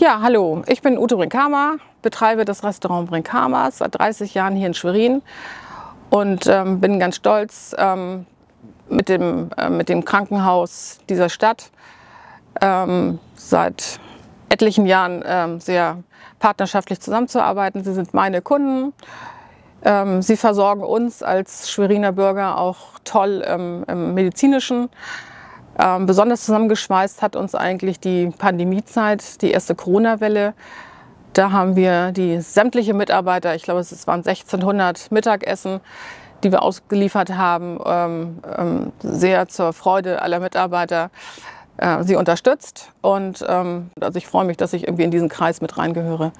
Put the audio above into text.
Ja, hallo, ich bin Ute Brinkama, betreibe das Restaurant Brinkama seit 30 Jahren hier in Schwerin und ähm, bin ganz stolz ähm, mit, dem, äh, mit dem Krankenhaus dieser Stadt ähm, seit etlichen Jahren ähm, sehr partnerschaftlich zusammenzuarbeiten. Sie sind meine Kunden. Ähm, sie versorgen uns als Schweriner Bürger auch toll im Medizinischen. Ähm, besonders zusammengeschweißt hat uns eigentlich die Pandemiezeit, die erste Corona-Welle. Da haben wir die sämtliche Mitarbeiter, ich glaube es waren 1600 Mittagessen, die wir ausgeliefert haben, ähm, ähm, sehr zur Freude aller Mitarbeiter äh, sie unterstützt. Und ähm, also ich freue mich, dass ich irgendwie in diesen Kreis mit reingehöre.